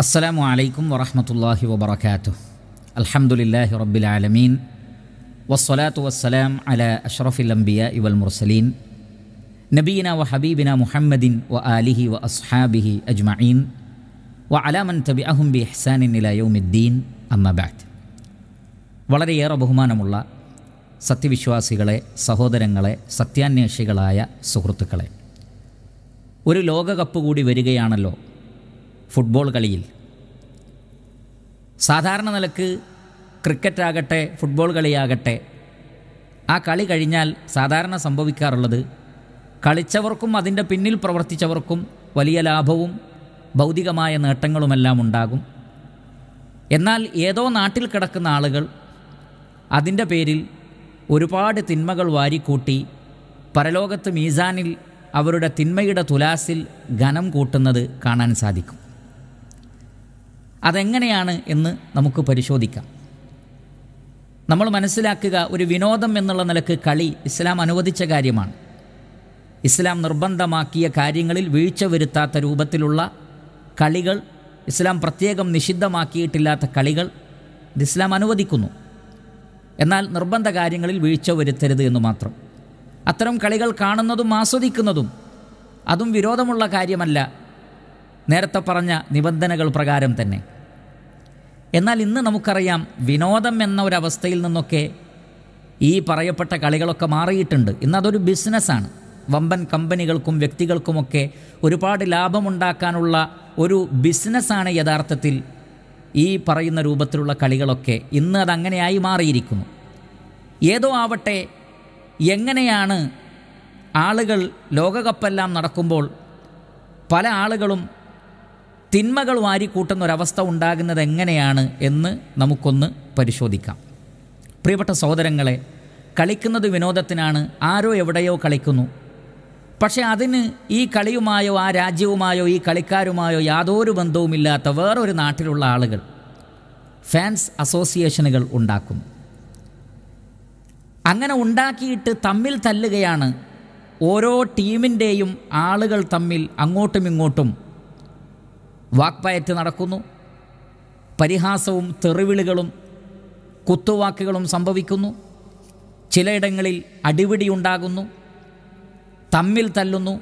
അസ്സലാമു അലൈക്കും വറഹമത്തല്ലാഹി വബർക്കാത്തു അൽഹമുല്ലാഹി റബ്ബിൽ ആലമീൻ വസ്സലാത്തു വസ്സലാം അല അഷ്റഫിൽ അംബിയ ഇവൽ മുർസലീൻ നബീന വ ഹബീബിന മുഹമ്മദിൻ വ ആലിഹി വ അസ്ഹാബിഹി അജ്മഈൻ വ അലാമൻ തബി അഹും ബി ഹസാനിൻ ഇല യൗമിദ്ദീൻ അമ്മബാദ് വളരെയേറെ ബഹുമാനമുള്ള സത്യവിശ്വാസികളെ സഹോദരങ്ങളെ സത്യാന്വേഷികളായ സുഹൃത്തുക്കളെ ഒരു ലോകകപ്പ് കൂടി വരികയാണല്ലോ ഫുട്ബോൾ കളിയിൽ സാധാരണ നിലക്ക് ക്രിക്കറ്റ് ഫുട്ബോൾ കളിയാകട്ടെ ആ കളി കഴിഞ്ഞാൽ സാധാരണ സംഭവിക്കാറുള്ളത് കളിച്ചവർക്കും അതിൻ്റെ പിന്നിൽ പ്രവർത്തിച്ചവർക്കും വലിയ ലാഭവും ഭൗതികമായ നേട്ടങ്ങളുമെല്ലാം ഉണ്ടാകും എന്നാൽ ഏതോ നാട്ടിൽ കിടക്കുന്ന ആളുകൾ അതിൻ്റെ പേരിൽ ഒരുപാട് തിന്മകൾ വാരിക്കൂട്ടി പരലോകത്ത് മീസാനിൽ അവരുടെ തിന്മയുടെ തുലാസിൽ ഘനം കൂട്ടുന്നത് കാണാൻ സാധിക്കും അതെങ്ങനെയാണ് എന്ന് നമുക്ക് പരിശോധിക്കാം നമ്മൾ മനസ്സിലാക്കുക ഒരു വിനോദം എന്നുള്ള നിലക്ക് കളി ഇസ്ലാം അനുവദിച്ച കാര്യമാണ് ഇസ്ലാം നിർബന്ധമാക്കിയ കാര്യങ്ങളിൽ വീഴ്ച വരുത്താത്ത രൂപത്തിലുള്ള കളികൾ ഇസ്ലാം പ്രത്യേകം നിഷിദ്ധമാക്കിയിട്ടില്ലാത്ത കളികൾ ഇസ്ലാം അനുവദിക്കുന്നു എന്നാൽ നിർബന്ധ കാര്യങ്ങളിൽ വീഴ്ച വരുത്തരുത് എന്ന് മാത്രം അത്തരം കളികൾ കാണുന്നതും ആസ്വദിക്കുന്നതും അതും വിരോധമുള്ള കാര്യമല്ല നേരത്തെ പറഞ്ഞ നിബന്ധനകൾ പ്രകാരം തന്നെ എന്നാൽ ഇന്ന് നമുക്കറിയാം വിനോദം എന്ന ഒരവസ്ഥയിൽ നിന്നൊക്കെ ഈ പറയപ്പെട്ട കളികളൊക്കെ മാറിയിട്ടുണ്ട് അതൊരു ബിസിനസ്സാണ് വമ്പൻ കമ്പനികൾക്കും വ്യക്തികൾക്കുമൊക്കെ ഒരുപാട് ലാഭമുണ്ടാക്കാനുള്ള ഒരു ബിസിനസ്സാണ് യഥാർത്ഥത്തിൽ ഈ പറയുന്ന രൂപത്തിലുള്ള കളികളൊക്കെ ഇന്ന് അതങ്ങനെയായി മാറിയിരിക്കുന്നു ഏതോ ആവട്ടെ എങ്ങനെയാണ് ആളുകൾ ലോകകപ്പെല്ലാം നടക്കുമ്പോൾ പല ആളുകളും തിന്മകൾ വാരിക്കൂട്ടുന്ന ഒരവസ്ഥ ഉണ്ടാകുന്നത് എങ്ങനെയാണ് എന്ന് നമുക്കൊന്ന് പരിശോധിക്കാം പ്രിയപ്പെട്ട സഹോദരങ്ങളെ കളിക്കുന്നത് വിനോദത്തിനാണ് ആരോ എവിടെയോ കളിക്കുന്നു പക്ഷേ അതിന് ഈ കളിയുമായോ ആ രാജ്യവുമായോ ഈ കളിക്കാരുമായോ യാതൊരു ബന്ധവുമില്ലാത്ത വേറൊരു നാട്ടിലുള്ള ആളുകൾ ഫാൻസ് അസോസിയേഷനുകൾ ഉണ്ടാക്കുന്നു അങ്ങനെ ഉണ്ടാക്കിയിട്ട് തമ്മിൽ തല്ലുകയാണ് ഓരോ ടീമിൻ്റെയും ആളുകൾ തമ്മിൽ അങ്ങോട്ടും ഇങ്ങോട്ടും വാക്പയറ്റ് നടക്കുന്നു പരിഹാസവും തെറിവിളികളും കുത്തുവാക്കുകളും സംഭവിക്കുന്നു ചിലയിടങ്ങളിൽ അടിപിടിയുണ്ടാകുന്നു തമ്മിൽ തല്ലുന്നു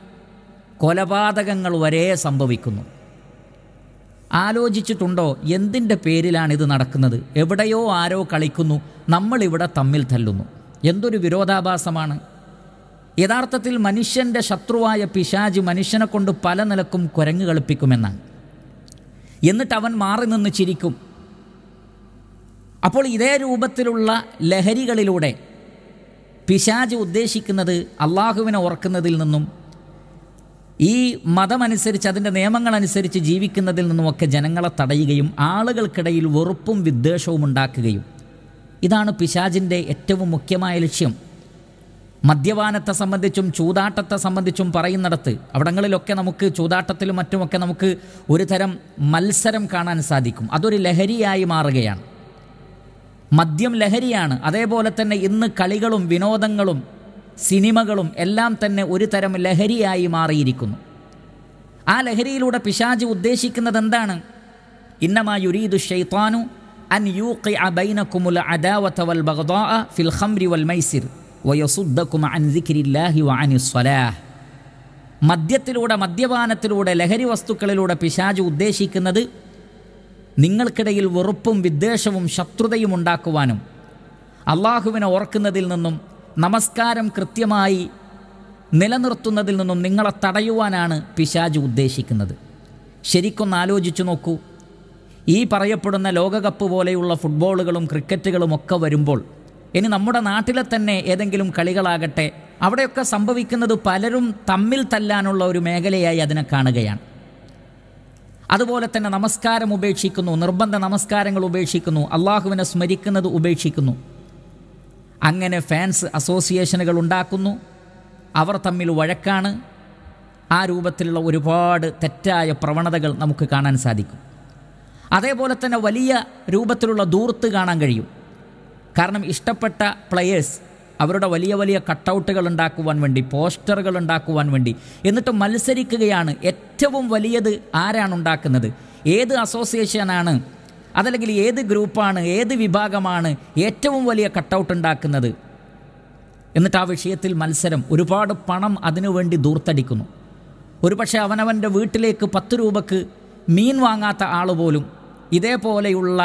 കൊലപാതകങ്ങൾ വരെ സംഭവിക്കുന്നു ആലോചിച്ചിട്ടുണ്ടോ എന്തിൻ്റെ പേരിലാണിത് നടക്കുന്നത് എവിടെയോ ആരോ കളിക്കുന്നു നമ്മളിവിടെ തമ്മിൽ തല്ലുന്നു എന്തൊരു വിരോധാഭാസമാണ് യഥാർത്ഥത്തിൽ മനുഷ്യൻ്റെ ശത്രുവായ പിശാജ് മനുഷ്യനെ കൊണ്ട് പല നിലക്കും കുരങ്ങ് കളിപ്പിക്കുമെന്നാണ് എന്നിട്ട് അവൻ മാറി നിന്ന് ചിരിക്കും അപ്പോൾ ഇതേ രൂപത്തിലുള്ള ലഹരികളിലൂടെ പിശാജ് ഉദ്ദേശിക്കുന്നത് അള്ളാഹുവിനെ ഓർക്കുന്നതിൽ നിന്നും ഈ മതമനുസരിച്ച് അതിൻ്റെ നിയമങ്ങളനുസരിച്ച് ജീവിക്കുന്നതിൽ നിന്നുമൊക്കെ ജനങ്ങളെ തടയുകയും ആളുകൾക്കിടയിൽ വെറുപ്പും വിദ്വേഷവും ഉണ്ടാക്കുകയും ഇതാണ് പിശാജിൻ്റെ ഏറ്റവും മുഖ്യമായ ലക്ഷ്യം മദ്യപാനത്തെ സംബന്ധിച്ചും ചൂതാട്ടത്തെ സംബന്ധിച്ചും പറയുന്നിടത്ത് അവിടങ്ങളിലൊക്കെ നമുക്ക് ചൂതാട്ടത്തിലും മറ്റുമൊക്കെ നമുക്ക് ഒരു തരം മത്സരം കാണാൻ സാധിക്കും അതൊരു ലഹരിയായി മാറുകയാണ് മദ്യം ലഹരിയാണ് അതേപോലെ തന്നെ ഇന്ന് കളികളും വിനോദങ്ങളും സിനിമകളും എല്ലാം തന്നെ ഒരു തരം ലഹരിയായി മാറിയിരിക്കുന്നു ആ ലഹരിയിലൂടെ പിശാജ് ഉദ്ദേശിക്കുന്നത് എന്താണ് ഇന്നമാ യുരീദു ഷെയ്ത്താനു അൻ യൂ ബൈനക്കുമുൽ അദാവത്ത വൽ ബഗ്ദാ ഫിൽ ഖംരി വൽ മൈസിർ അൻ ദിക്രില്ലാഹി സ്വലാഹ് മദ്യത്തിലൂടെ മദ്യപാനത്തിലൂടെ ലഹരി വസ്തുക്കളിലൂടെ പിശാജ് ഉദ്ദേശിക്കുന്നത് നിങ്ങൾക്കിടയിൽ വെറുപ്പും വിദ്വേഷവും ശത്രുതയും ഉണ്ടാക്കുവാനും അള്ളാഹുവിനെ ഓർക്കുന്നതിൽ നിന്നും നമസ്കാരം കൃത്യമായി നിലനിർത്തുന്നതിൽ നിന്നും നിങ്ങളെ തടയുവാനാണ് പിശാജ് ഉദ്ദേശിക്കുന്നത് ശരിക്കൊന്ന് ആലോചിച്ചു നോക്കൂ ഈ പറയപ്പെടുന്ന ലോകകപ്പ് പോലെയുള്ള ഫുട്ബോളുകളും ക്രിക്കറ്റുകളും ഒക്കെ വരുമ്പോൾ ഇനി നമ്മുടെ നാട്ടിലെ തന്നെ ഏതെങ്കിലും കളികളാകട്ടെ അവിടെയൊക്കെ സംഭവിക്കുന്നത് പലരും തമ്മിൽ തല്ലാനുള്ള ഒരു മേഖലയായി അതിനെ കാണുകയാണ് അതുപോലെ തന്നെ നമസ്കാരം ഉപേക്ഷിക്കുന്നു നിർബന്ധ നമസ്കാരങ്ങൾ ഉപേക്ഷിക്കുന്നു അള്ളാഹുവിനെ സ്മരിക്കുന്നത് ഉപേക്ഷിക്കുന്നു അങ്ങനെ ഫാൻസ് അസോസിയേഷനുകൾ ഉണ്ടാക്കുന്നു അവർ തമ്മിൽ വഴക്കാണ് ആ രൂപത്തിലുള്ള ഒരുപാട് തെറ്റായ പ്രവണതകൾ നമുക്ക് കാണാൻ സാധിക്കും അതേപോലെ തന്നെ വലിയ രൂപത്തിലുള്ള ദൂർത്ത് കാണാൻ കഴിയും കാരണം ഇഷ്ടപ്പെട്ട പ്ലെയേഴ്സ് അവരുടെ വലിയ വലിയ കട്ടൗട്ടുകൾ ഉണ്ടാക്കുവാൻ വേണ്ടി പോസ്റ്ററുകൾ ഉണ്ടാക്കുവാൻ വേണ്ടി എന്നിട്ട് മത്സരിക്കുകയാണ് ഏറ്റവും വലിയത് ആരാണ് ഉണ്ടാക്കുന്നത് ഏത് അസോസിയേഷനാണ് അതല്ലെങ്കിൽ ഏത് ഗ്രൂപ്പാണ് ഏത് വിഭാഗമാണ് ഏറ്റവും വലിയ കട്ടൗട്ട് ഉണ്ടാക്കുന്നത് എന്നിട്ട് ആ വിഷയത്തിൽ മത്സരം ഒരുപാട് പണം അതിനുവേണ്ടി ദൂർത്തടിക്കുന്നു ഒരുപക്ഷെ അവനവൻ്റെ വീട്ടിലേക്ക് പത്ത് രൂപക്ക് മീൻ വാങ്ങാത്ത ആൾ പോലും ഇതേപോലെയുള്ള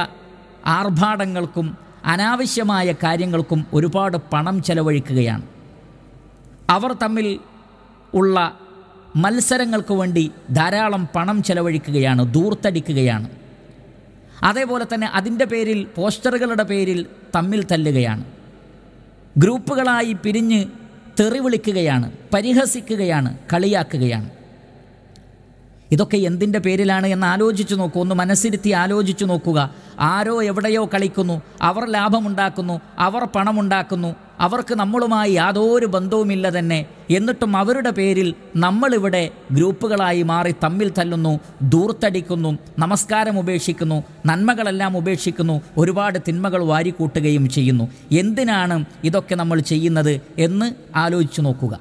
ആർഭാടങ്ങൾക്കും അനാവശ്യമായ കാര്യങ്ങൾക്കും ഒരുപാട് പണം ചെലവഴിക്കുകയാണ് അവർ തമ്മിൽ ഉള്ള മത്സരങ്ങൾക്ക് വേണ്ടി ധാരാളം പണം ചെലവഴിക്കുകയാണ് ദൂർത്തടിക്കുകയാണ് അതേപോലെ തന്നെ അതിൻ്റെ പേരിൽ പോസ്റ്ററുകളുടെ പേരിൽ തമ്മിൽ തല്ലുകയാണ് ഗ്രൂപ്പുകളായി പിരിഞ്ഞ് തെറി വിളിക്കുകയാണ് പരിഹസിക്കുകയാണ് കളിയാക്കുകയാണ് ഇതൊക്കെ എന്തിൻ്റെ പേരിലാണ് എന്ന് ആലോചിച്ചു നോക്കൂ ഒന്ന് മനസ്സിരുത്തി ആലോചിച്ചു നോക്കുക ആരോ എവിടെയോ കളിക്കുന്നു അവർ ലാഭമുണ്ടാക്കുന്നു അവർ പണമുണ്ടാക്കുന്നു അവർക്ക് നമ്മളുമായി യാതൊരു ബന്ധവുമില്ല തന്നെ എന്നിട്ടും അവരുടെ പേരിൽ നമ്മളിവിടെ ഗ്രൂപ്പുകളായി മാറി തമ്മിൽ തല്ലുന്നു ദൂർത്തടിക്കുന്നു നമസ്കാരം ഉപേക്ഷിക്കുന്നു നന്മകളെല്ലാം ഉപേക്ഷിക്കുന്നു ഒരുപാട് തിന്മകൾ വാരിക്കൂട്ടുകയും ചെയ്യുന്നു എന്തിനാണ് ഇതൊക്കെ നമ്മൾ ചെയ്യുന്നത് എന്ന് ആലോചിച്ചു നോക്കുക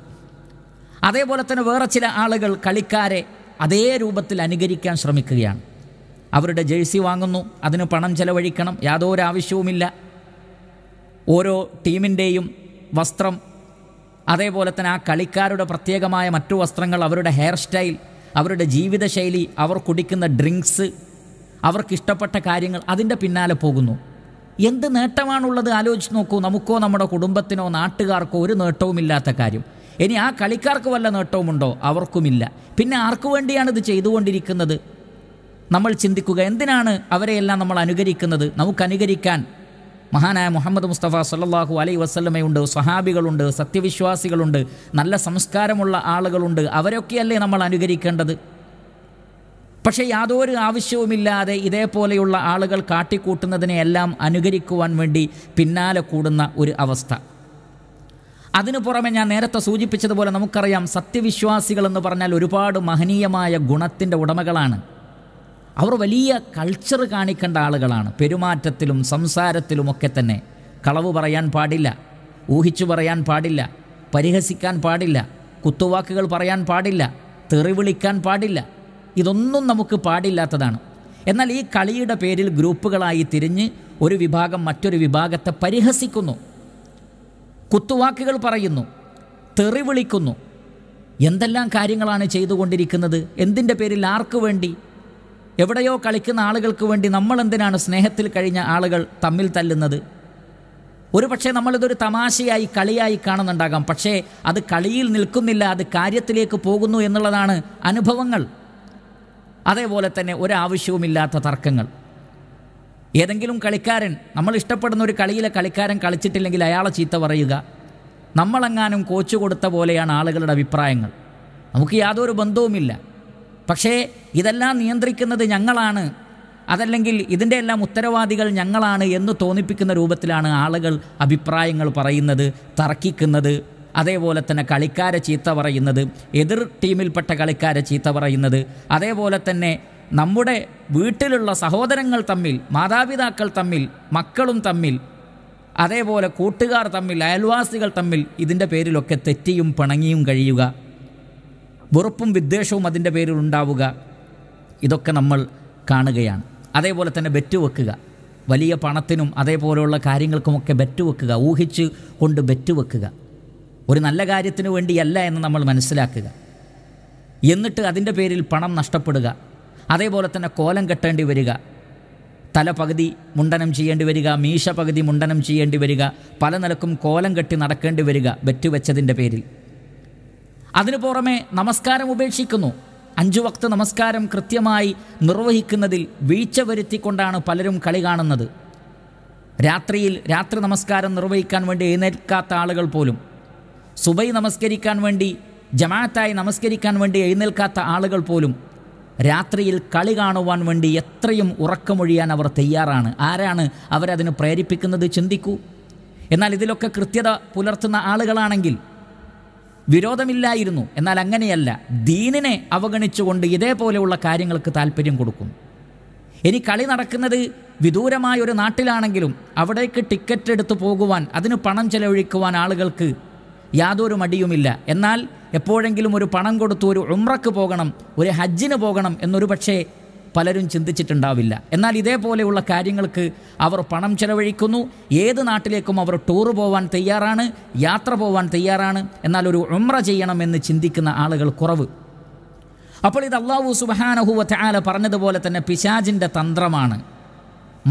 അതേപോലെ തന്നെ വേറെ ചില ആളുകൾ കളിക്കാരെ അതേ രൂപത്തിൽ അനുകരിക്കാൻ ശ്രമിക്കുകയാണ് അവരുടെ ജേഴ്സി വാങ്ങുന്നു അതിന് പണം ചെലവഴിക്കണം യാതൊരു ആവശ്യവുമില്ല ഓരോ ടീമിൻ്റെയും വസ്ത്രം അതേപോലെ തന്നെ ആ കളിക്കാരുടെ പ്രത്യേകമായ മറ്റു വസ്ത്രങ്ങൾ അവരുടെ ഹെയർ സ്റ്റൈൽ അവരുടെ ജീവിതശൈലി അവർ കുടിക്കുന്ന ഡ്രിങ്ക്സ് അവർക്കിഷ്ടപ്പെട്ട കാര്യങ്ങൾ അതിൻ്റെ പിന്നാലെ പോകുന്നു എന്ത് നേട്ടമാണുള്ളത് ആലോചിച്ച് നോക്കൂ നമുക്കോ നമ്മുടെ കുടുംബത്തിനോ നാട്ടുകാർക്കോ ഒരു നേട്ടവുമില്ലാത്ത കാര്യം ഇനി ആ കളിക്കാർക്ക് വല്ല നേട്ടവുമുണ്ടോ അവർക്കുമില്ല പിന്നെ ആർക്കു വേണ്ടിയാണ് ഇത് ചെയ്തുകൊണ്ടിരിക്കുന്നത് നമ്മൾ ചിന്തിക്കുക എന്തിനാണ് അവരെയെല്ലാം നമ്മൾ അനുകരിക്കുന്നത് നമുക്ക് അനുകരിക്കാൻ മഹാനായ മുഹമ്മദ് മുസ്തഫ സല്ലാഹു അലൈ വസ്ലമയുണ്ട് സഹാബികളുണ്ട് സത്യവിശ്വാസികളുണ്ട് നല്ല സംസ്കാരമുള്ള ആളുകളുണ്ട് അവരൊക്കെയല്ലേ നമ്മൾ അനുകരിക്കേണ്ടത് പക്ഷേ യാതൊരു ആവശ്യവുമില്ലാതെ ഇതേപോലെയുള്ള ആളുകൾ കാട്ടിക്കൂട്ടുന്നതിനെയെല്ലാം അനുകരിക്കുവാൻ വേണ്ടി പിന്നാലെ കൂടുന്ന ഒരു അവസ്ഥ അതിനു പുറമെ ഞാൻ നേരത്തെ സൂചിപ്പിച്ചതുപോലെ നമുക്കറിയാം സത്യവിശ്വാസികൾ എന്ന് പറഞ്ഞാൽ ഒരുപാട് മഹനീയമായ ഗുണത്തിൻ്റെ ഉടമകളാണ് അവർ വലിയ കൾച്ചർ കാണിക്കേണ്ട ആളുകളാണ് പെരുമാറ്റത്തിലും സംസാരത്തിലുമൊക്കെ തന്നെ കളവ് പറയാൻ പാടില്ല ഊഹിച്ചു പറയാൻ പാടില്ല പരിഹസിക്കാൻ പാടില്ല കുത്തുവാക്കുകൾ പറയാൻ പാടില്ല തെറി വിളിക്കാൻ പാടില്ല ഇതൊന്നും നമുക്ക് പാടില്ലാത്തതാണ് എന്നാൽ ഈ കളിയുടെ പേരിൽ ഗ്രൂപ്പുകളായി തിരിഞ്ഞ് ഒരു വിഭാഗം മറ്റൊരു വിഭാഗത്തെ പരിഹസിക്കുന്നു കുത്തുവാക്കുകൾ പറയുന്നു തെറി വിളിക്കുന്നു എന്തെല്ലാം കാര്യങ്ങളാണ് ചെയ്തുകൊണ്ടിരിക്കുന്നത് എന്തിൻ്റെ പേരിൽ ആർക്കു വേണ്ടി എവിടെയോ കളിക്കുന്ന ആളുകൾക്ക് വേണ്ടി നമ്മൾ എന്തിനാണ് സ്നേഹത്തിൽ കഴിഞ്ഞ ആളുകൾ തമ്മിൽ തല്ലുന്നത് ഒരു പക്ഷേ നമ്മളിതൊരു തമാശയായി കളിയായി കാണുന്നുണ്ടാകാം പക്ഷേ അത് കളിയിൽ നിൽക്കുന്നില്ല അത് കാര്യത്തിലേക്ക് പോകുന്നു എന്നുള്ളതാണ് അനുഭവങ്ങൾ അതേപോലെ തന്നെ ഒരാവശ്യവുമില്ലാത്ത തർക്കങ്ങൾ ഏതെങ്കിലും കളിക്കാരൻ നമ്മൾ ഇഷ്ടപ്പെടുന്ന ഒരു കളിയിലെ കളിക്കാരൻ കളിച്ചിട്ടില്ലെങ്കിൽ അയാളെ ചീത്ത പറയുക നമ്മളെങ്ങാനും കോച്ച് കൊടുത്ത പോലെയാണ് ആളുകളുടെ അഭിപ്രായങ്ങൾ നമുക്ക് യാതൊരു ബന്ധവുമില്ല പക്ഷേ ഇതെല്ലാം നിയന്ത്രിക്കുന്നത് ഞങ്ങളാണ് അതല്ലെങ്കിൽ ഇതിൻ്റെ എല്ലാം ഉത്തരവാദികൾ ഞങ്ങളാണ് എന്ന് തോന്നിപ്പിക്കുന്ന രൂപത്തിലാണ് ആളുകൾ അഭിപ്രായങ്ങൾ പറയുന്നത് തർക്കിക്കുന്നത് അതേപോലെ തന്നെ കളിക്കാരെ ചീത്ത പറയുന്നത് എതിർ ടീമിൽപ്പെട്ട കളിക്കാരെ ചീത്ത പറയുന്നത് അതേപോലെ തന്നെ നമ്മുടെ വീട്ടിലുള്ള സഹോദരങ്ങൾ തമ്മിൽ മാതാപിതാക്കൾ തമ്മിൽ മക്കളും തമ്മിൽ അതേപോലെ കൂട്ടുകാർ തമ്മിൽ അയൽവാസികൾ തമ്മിൽ ഇതിൻ്റെ പേരിലൊക്കെ തെറ്റിയും പിണങ്ങിയും കഴിയുക വെറുപ്പും വിദ്വേഷവും അതിൻ്റെ പേരിൽ ഉണ്ടാവുക ഇതൊക്കെ നമ്മൾ കാണുകയാണ് അതേപോലെ തന്നെ ബെറ്റ് വെക്കുക വലിയ പണത്തിനും അതേപോലെയുള്ള കാര്യങ്ങൾക്കുമൊക്കെ ബെറ്റ് വെക്കുക ഊഹിച്ച് കൊണ്ട് ബെറ്റ് വെക്കുക ഒരു നല്ല കാര്യത്തിനു വേണ്ടിയല്ല എന്ന് നമ്മൾ മനസ്സിലാക്കുക എന്നിട്ട് അതിൻ്റെ പേരിൽ പണം നഷ്ടപ്പെടുക അതേപോലെ തന്നെ കോലം കെട്ടേണ്ടി വരിക തല പകുതി മുണ്ടനം ചെയ്യേണ്ടി വരിക മീശ പകുതി മുണ്ടനം ചെയ്യേണ്ടി വരിക പല നിലക്കും കോലം കെട്ടി നടക്കേണ്ടി വരിക വെറ്റുവെച്ചതിൻ്റെ പേരിൽ അതിനു പുറമെ നമസ്കാരം ഉപേക്ഷിക്കുന്നു അഞ്ചു വക്ത നമസ്കാരം കൃത്യമായി നിർവഹിക്കുന്നതിൽ വീഴ്ച വരുത്തിക്കൊണ്ടാണ് പലരും കളി കാണുന്നത് രാത്രിയിൽ രാത്രി നമസ്കാരം നിർവഹിക്കാൻ വേണ്ടി എഴുന്നേൽക്കാത്ത ആളുകൾ പോലും സുബൈ നമസ്കരിക്കാൻ വേണ്ടി ജമാഅത്തായി നമസ്കരിക്കാൻ വേണ്ടി എഴുന്നേൽക്കാത്ത ആളുകൾ പോലും രാത്രിയിൽ കളി കാണുവാൻ വേണ്ടി എത്രയും ഉറക്കമൊഴിയാൻ അവർ തയ്യാറാണ് ആരാണ് അവരതിന് പ്രേരിപ്പിക്കുന്നത് ചിന്തിക്കൂ എന്നാൽ ഇതിലൊക്കെ കൃത്യത പുലർത്തുന്ന ആളുകളാണെങ്കിൽ വിരോധമില്ലായിരുന്നു എന്നാൽ അങ്ങനെയല്ല ദീനിനെ അവഗണിച്ചുകൊണ്ട് ഇതേപോലെയുള്ള കാര്യങ്ങൾക്ക് താല്പര്യം കൊടുക്കും ഇനി കളി നടക്കുന്നത് വിദൂരമായ ഒരു നാട്ടിലാണെങ്കിലും അവിടേക്ക് ടിക്കറ്റ് എടുത്ത് പോകുവാൻ അതിന് പണം ചെലവഴിക്കുവാൻ ആളുകൾക്ക് യാതൊരു മടിയുമില്ല എന്നാൽ എപ്പോഴെങ്കിലും ഒരു പണം കൊടുത്തു ഒരു ഉമ്രക്ക് പോകണം ഒരു ഹജ്ജിന് പോകണം എന്നൊരു പക്ഷേ പലരും ചിന്തിച്ചിട്ടുണ്ടാവില്ല എന്നാൽ ഇതേപോലെയുള്ള കാര്യങ്ങൾക്ക് അവർ പണം ചെലവഴിക്കുന്നു ഏത് നാട്ടിലേക്കും അവർ ടൂർ പോവാൻ തയ്യാറാണ് യാത്ര പോവാൻ തയ്യാറാണ് എന്നാൽ ഒരു ഉമ്ര ചെയ്യണമെന്ന് ചിന്തിക്കുന്ന ആളുകൾ കുറവ് അപ്പോൾ ഇത് അള്ളാഹു സുബാനഹുവ ചാല പറഞ്ഞതുപോലെ തന്നെ പിശാജിൻ്റെ തന്ത്രമാണ്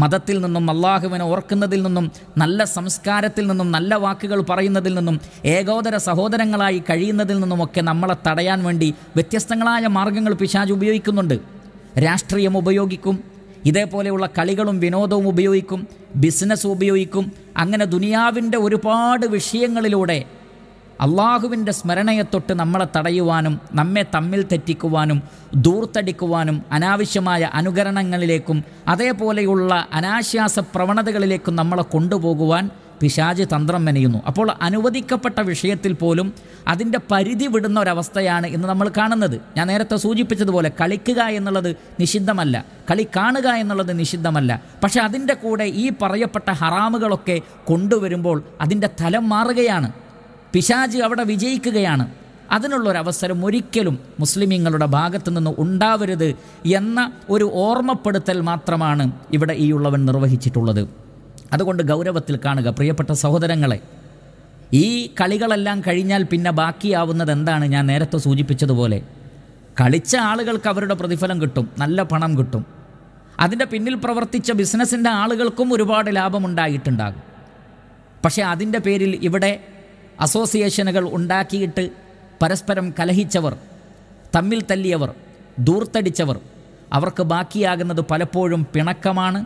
മതത്തിൽ നിന്നും അള്ളാഹുവിനെ ഓർക്കുന്നതിൽ നിന്നും നല്ല സംസ്കാരത്തിൽ നിന്നും നല്ല വാക്കുകൾ പറയുന്നതിൽ നിന്നും ഏകോദര സഹോദരങ്ങളായി കഴിയുന്നതിൽ നിന്നുമൊക്കെ നമ്മളെ തടയാൻ വേണ്ടി വ്യത്യസ്തങ്ങളായ മാർഗങ്ങൾ പിശാജ് ഉപയോഗിക്കുന്നുണ്ട് രാഷ്ട്രീയം ഉപയോഗിക്കും ഇതേപോലെയുള്ള കളികളും വിനോദവും ഉപയോഗിക്കും ബിസിനസ് ഉപയോഗിക്കും അങ്ങനെ ദുനിയാവിൻ്റെ ഒരുപാട് വിഷയങ്ങളിലൂടെ അള്ളാഹുവിൻ്റെ സ്മരണയെ തൊട്ട് നമ്മളെ തടയുവാനും നമ്മെ തമ്മിൽ തെറ്റിക്കുവാനും ദൂർത്തടിക്കുവാനും അനാവശ്യമായ അനുകരണങ്ങളിലേക്കും അതേപോലെയുള്ള അനാശ്വാസ പ്രവണതകളിലേക്കും നമ്മളെ കൊണ്ടുപോകുവാൻ പിശാജ് തന്ത്രം മെനയുന്നു അപ്പോൾ അനുവദിക്കപ്പെട്ട വിഷയത്തിൽ പോലും അതിൻ്റെ പരിധി വിടുന്ന ഒരവസ്ഥയാണ് ഇന്ന് നമ്മൾ കാണുന്നത് ഞാൻ നേരത്തെ സൂചിപ്പിച്ചതുപോലെ കളിക്കുക എന്നുള്ളത് നിഷിദ്ധമല്ല കളി കാണുക എന്നുള്ളത് നിഷിദ്ധമല്ല പക്ഷേ അതിൻ്റെ കൂടെ ഈ പറയപ്പെട്ട ഹറാമുകളൊക്കെ കൊണ്ടുവരുമ്പോൾ അതിൻ്റെ തലം മാറുകയാണ് പിശാജ് അവിടെ വിജയിക്കുകയാണ് അതിനുള്ളൊരവസരം ഒരിക്കലും മുസ്ലിമീങ്ങളുടെ ഭാഗത്തു നിന്ന് ഉണ്ടാവരുത് എന്ന ഒരു ഓർമ്മപ്പെടുത്തൽ മാത്രമാണ് ഇവിടെ ഈ ഉള്ളവൻ നിർവഹിച്ചിട്ടുള്ളത് അതുകൊണ്ട് ഗൗരവത്തിൽ കാണുക പ്രിയപ്പെട്ട സഹോദരങ്ങളെ ഈ കളികളെല്ലാം കഴിഞ്ഞാൽ പിന്നെ ബാക്കിയാവുന്നത് എന്താണ് ഞാൻ നേരത്തെ സൂചിപ്പിച്ചതുപോലെ കളിച്ച ആളുകൾക്ക് അവരുടെ പ്രതിഫലം കിട്ടും നല്ല പണം കിട്ടും അതിൻ്റെ പിന്നിൽ പ്രവർത്തിച്ച ബിസിനസ്സിൻ്റെ ആളുകൾക്കും ഒരുപാട് ലാഭമുണ്ടായിട്ടുണ്ടാകും പക്ഷേ അതിൻ്റെ പേരിൽ ഇവിടെ അസോസിയേഷനുകൾ ഉണ്ടാക്കിയിട്ട് പരസ്പരം കലഹിച്ചവർ തമ്മിൽ തല്ലിയവർ ദൂർത്തടിച്ചവർ അവർക്ക് ബാക്കിയാകുന്നത് പലപ്പോഴും പിണക്കമാണ്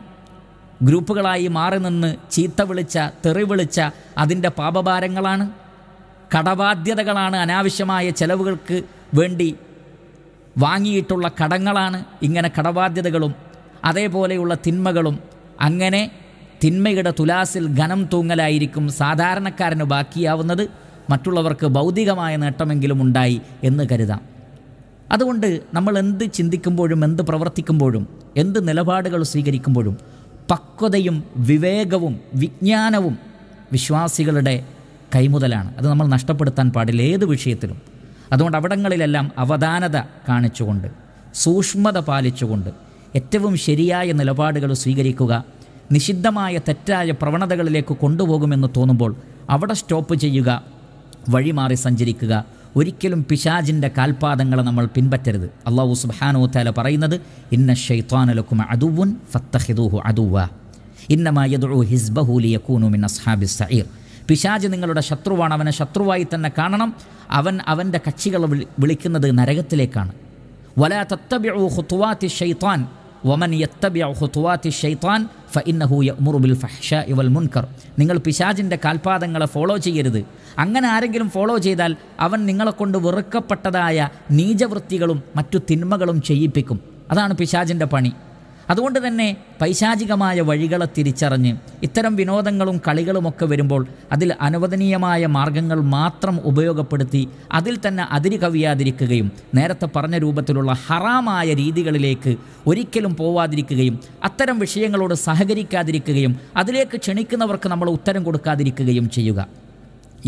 ഗ്രൂപ്പുകളായി മാറി നിന്ന് ചീത്ത വിളിച്ച തെറി വിളിച്ച അതിൻ്റെ പാപഭാരങ്ങളാണ് കടബാധ്യതകളാണ് അനാവശ്യമായ ചെലവുകൾക്ക് വേണ്ടി വാങ്ങിയിട്ടുള്ള കടങ്ങളാണ് ഇങ്ങനെ കടബാധ്യതകളും അതേപോലെയുള്ള തിന്മകളും അങ്ങനെ തിന്മയുടെ തുലാസിൽ ഘനം തൂങ്ങലായിരിക്കും സാധാരണക്കാരന് ബാക്കിയാവുന്നത് മറ്റുള്ളവർക്ക് ഭൗതികമായ നേട്ടമെങ്കിലും ഉണ്ടായി എന്ന് കരുതാം അതുകൊണ്ട് നമ്മൾ എന്ത് ചിന്തിക്കുമ്പോഴും എന്ത് പ്രവർത്തിക്കുമ്പോഴും എന്ത് നിലപാടുകൾ സ്വീകരിക്കുമ്പോഴും പക്വതയും വിവേകവും വിജ്ഞാനവും വിശ്വാസികളുടെ കൈമുതലാണ് അത് നമ്മൾ നഷ്ടപ്പെടുത്താൻ പാടില്ല ഏത് വിഷയത്തിലും അതുകൊണ്ട് അവിടങ്ങളിലെല്ലാം അവധാനത കാണിച്ചുകൊണ്ട് സൂക്ഷ്മത പാലിച്ചുകൊണ്ട് ഏറ്റവും ശരിയായ നിലപാടുകൾ സ്വീകരിക്കുക നിഷിദ്ധമായ തെറ്റായ പ്രവണതകളിലേക്ക് കൊണ്ടുപോകുമെന്ന് തോന്നുമ്പോൾ അവിടെ സ്റ്റോപ്പ് ചെയ്യുക വഴിമാറി സഞ്ചരിക്കുക ഒരിക്കലും പിശാജിൻ്റെ കാൽപാദങ്ങളെ നമ്മൾ പിൻപറ്റരുത് അള്ളാഹു സുബാനോത്താല പറയുന്നത് ഇന്ന ഷെയ്ത്താനലക്കും അതുവുൻ ഫത്തഹിദുഹു അതുവ ഇന്നമായതു ഹിസ്ബഹൂലി യക്കൂനു മിൻ അസ്ഹാബി സഈർ പിശാജ് നിങ്ങളുടെ ശത്രുവാണ് അവനെ ശത്രുവായി തന്നെ കാണണം അവൻ അവൻ്റെ കക്ഷികളെ വിളിക്കുന്നത് നരകത്തിലേക്കാണ് വലാ തത്തബിഴു ഹുത്വാത്തി ഷെയ്ത്താൻ ഒമൻ ഷെയ്ത്താൻ നിങ്ങൾ പിശാജിൻ്റെ കാൽപാദങ്ങളെ ഫോളോ ചെയ്യരുത് അങ്ങനെ ആരെങ്കിലും ഫോളോ ചെയ്താൽ അവൻ നിങ്ങളെക്കൊണ്ട് വെറുക്കപ്പെട്ടതായ നീചവൃത്തികളും മറ്റു തിന്മകളും ചെയ്യിപ്പിക്കും അതാണ് പിശാജിൻ്റെ പണി അതുകൊണ്ട് തന്നെ പൈശാചികമായ വഴികളെ തിരിച്ചറിഞ്ഞ് ഇത്തരം വിനോദങ്ങളും കളികളുമൊക്കെ വരുമ്പോൾ അതിൽ അനുവദനീയമായ മാർഗങ്ങൾ മാത്രം ഉപയോഗപ്പെടുത്തി അതിൽ തന്നെ അതിരി കവിയാതിരിക്കുകയും നേരത്തെ പറഞ്ഞ രൂപത്തിലുള്ള ഹറാമായ രീതികളിലേക്ക് ഒരിക്കലും പോവാതിരിക്കുകയും അത്തരം വിഷയങ്ങളോട് സഹകരിക്കാതിരിക്കുകയും അതിലേക്ക് ക്ഷണിക്കുന്നവർക്ക് നമ്മൾ ഉത്തരം കൊടുക്കാതിരിക്കുകയും ചെയ്യുക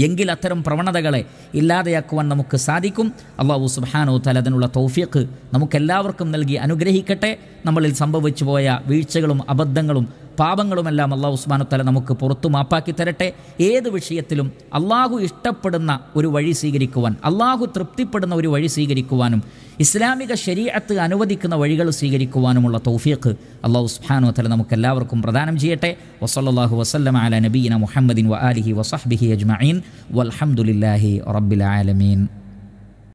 എങ്കിൽ അത്തരം പ്രവണതകളെ ഇല്ലാതെയാക്കുവാൻ നമുക്ക് സാധിക്കും അള്ളാഹു സുബാനോ തല അതിനുള്ള തൗഫീഖ് നമുക്കെല്ലാവർക്കും നൽകി അനുഗ്രഹിക്കട്ടെ നമ്മളിൽ സംഭവിച്ചു പോയ വീഴ്ചകളും അബദ്ധങ്ങളും പാപങ്ങളുമെല്ലാം അള്ളാഹു ഉസ്മാനുത്തല നമുക്ക് പുറത്തു മാപ്പാക്കി തരട്ടെ ഏത് വിഷയത്തിലും അള്ളാഹു ഇഷ്ടപ്പെടുന്ന ഒരു വഴി സ്വീകരിക്കുവാൻ അള്ളാഹു തൃപ്തിപ്പെടുന്ന ഒരു വഴി സ്വീകരിക്കുവാനും ഇസ്ലാമിക ശരീഅത്ത് അനുവദിക്കുന്ന വഴികൾ സ്വീകരിക്കുവാനുമുള്ള തൗഫീഖ് അള്ളാഹു ഉസ്മാനു തല നമുക്കെല്ലാവർക്കും പ്രദാനം ചെയ്യട്ടെ വസല്ലാഹു വസ്ലം അല നബീന മുഹമ്മദിൻ വ അലിഹി വസഹ്ബിഹി അജ്മീൻ വലഹമുല്ലാഹി റബ്ബിൽ ആലമീൻ